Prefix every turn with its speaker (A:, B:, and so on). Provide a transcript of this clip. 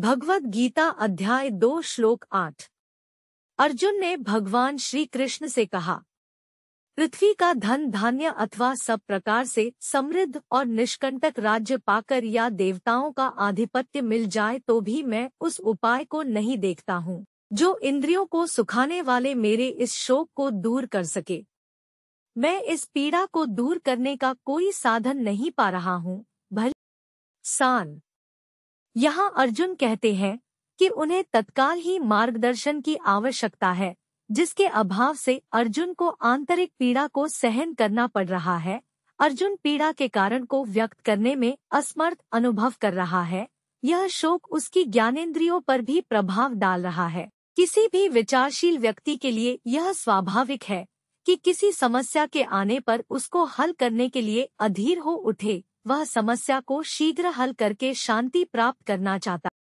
A: भगवद गीता अध्याय दो श्लोक आठ अर्जुन ने भगवान श्री कृष्ण से कहा पृथ्वी का धन धान्य अथवा सब प्रकार से समृद्ध और निष्कंटक राज्य पाकर या देवताओं का आधिपत्य मिल जाए तो भी मैं उस उपाय को नहीं देखता हूँ जो इंद्रियों को सुखाने वाले मेरे इस शोक को दूर कर सके मैं इस पीड़ा को दूर करने का कोई साधन नहीं पा रहा हूँ भले सान यहाँ अर्जुन कहते हैं कि उन्हें तत्काल ही मार्गदर्शन की आवश्यकता है जिसके अभाव से अर्जुन को आंतरिक पीड़ा को सहन करना पड़ रहा है अर्जुन पीड़ा के कारण को व्यक्त करने में असमर्थ अनुभव कर रहा है यह शोक उसकी ज्ञानेन्द्रियों पर भी प्रभाव डाल रहा है किसी भी विचारशील व्यक्ति के लिए यह स्वाभाविक है कि किसी समस्या के आने पर उसको हल करने के लिए अधीर हो उठे वह समस्या को शीघ्र हल करके शांति प्राप्त करना चाहता